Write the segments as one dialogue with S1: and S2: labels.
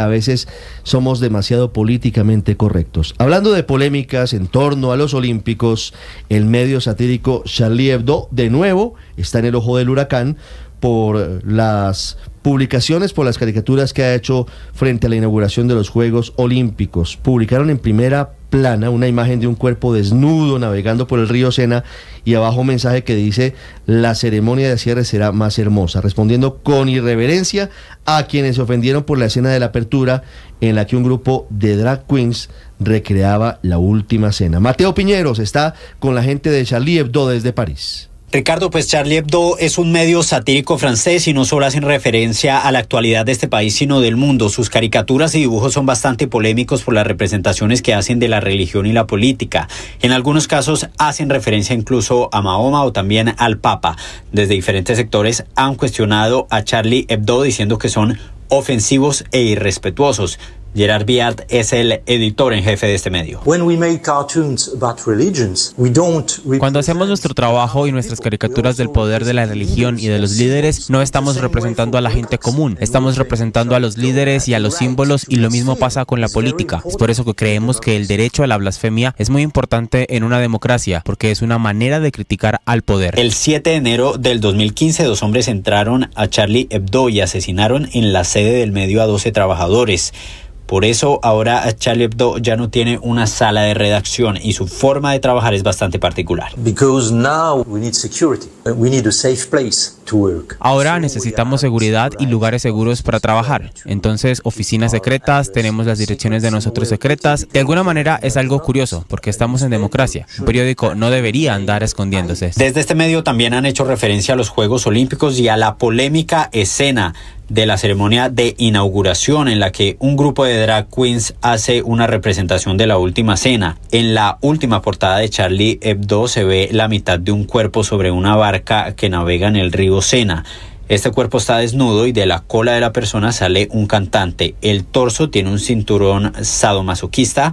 S1: a veces somos demasiado políticamente correctos. Hablando de polémicas en torno a los Olímpicos, el medio satírico Charlie Hebdo de nuevo está en el ojo del huracán por las publicaciones, por las caricaturas que ha hecho frente a la inauguración de los Juegos Olímpicos. Publicaron en primera plana, una imagen de un cuerpo desnudo navegando por el río Sena y abajo un mensaje que dice la ceremonia de cierre será más hermosa, respondiendo con irreverencia a quienes se ofendieron por la escena de la apertura en la que un grupo de drag queens recreaba la última cena. Mateo Piñeros está con la gente de Charlie Hebdo desde París.
S2: Ricardo, pues Charlie Hebdo es un medio satírico francés y no solo hacen referencia a la actualidad de este país, sino del mundo. Sus caricaturas y dibujos son bastante polémicos por las representaciones que hacen de la religión y la política. En algunos casos hacen referencia incluso a Mahoma o también al Papa. Desde diferentes sectores han cuestionado a Charlie Hebdo diciendo que son ofensivos e irrespetuosos. Gerard Biard es el editor en jefe de este medio.
S1: Cuando
S3: hacemos nuestro trabajo y nuestras caricaturas del poder de la religión y de los líderes, no estamos representando a la gente común, estamos representando a los líderes y a los símbolos y lo mismo pasa con la política. Es por eso que creemos que el derecho a la blasfemia es muy importante en una democracia, porque es una manera de criticar al poder.
S2: El 7 de enero del 2015, dos hombres entraron a Charlie Hebdo y asesinaron en la sede del medio a 12 trabajadores. Por eso ahora Charlie Hebdo ya no tiene una sala de redacción y su forma de trabajar es bastante particular.
S3: Ahora necesitamos seguridad y lugares seguros para trabajar. Entonces, oficinas secretas, tenemos las direcciones de nosotros secretas. De alguna manera es algo curioso, porque estamos en democracia. Un periódico no debería andar escondiéndose.
S2: Desde este medio también han hecho referencia a los Juegos Olímpicos y a la polémica escena de la ceremonia de inauguración en la que un grupo de drag queens hace una representación de la última cena. En la última portada de Charlie Hebdo se ve la mitad de un cuerpo sobre una barca que navega en el río Sena. Este cuerpo está desnudo y de la cola de la persona sale un cantante. El torso tiene un cinturón sadomasoquista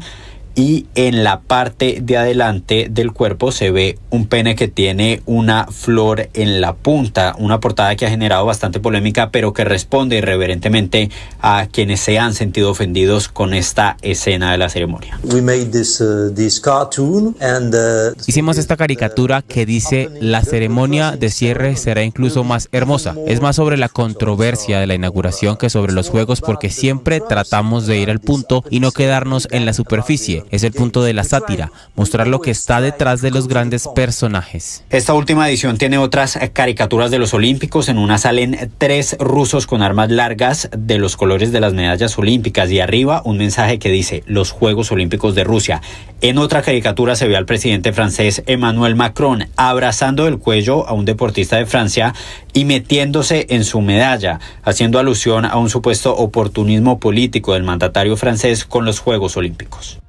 S2: y en la parte de adelante del cuerpo se ve un pene que tiene una flor en la punta, una portada que ha generado bastante polémica pero que responde irreverentemente a quienes se han sentido ofendidos con esta escena de la ceremonia.
S1: Uh, uh,
S3: Hicimos esta caricatura uh, que dice la ceremonia de cierre será incluso más hermosa. Es más sobre la controversia de la inauguración que sobre los juegos porque siempre tratamos de ir al punto y no quedarnos en la superficie es el punto de la sátira, mostrar lo que está detrás de los grandes personajes.
S2: Esta última edición tiene otras caricaturas de los Olímpicos. En una salen tres rusos con armas largas de los colores de las medallas olímpicas y arriba un mensaje que dice los Juegos Olímpicos de Rusia. En otra caricatura se ve al presidente francés Emmanuel Macron abrazando el cuello a un deportista de Francia y metiéndose en su medalla, haciendo alusión a un supuesto oportunismo político del mandatario francés con los Juegos Olímpicos.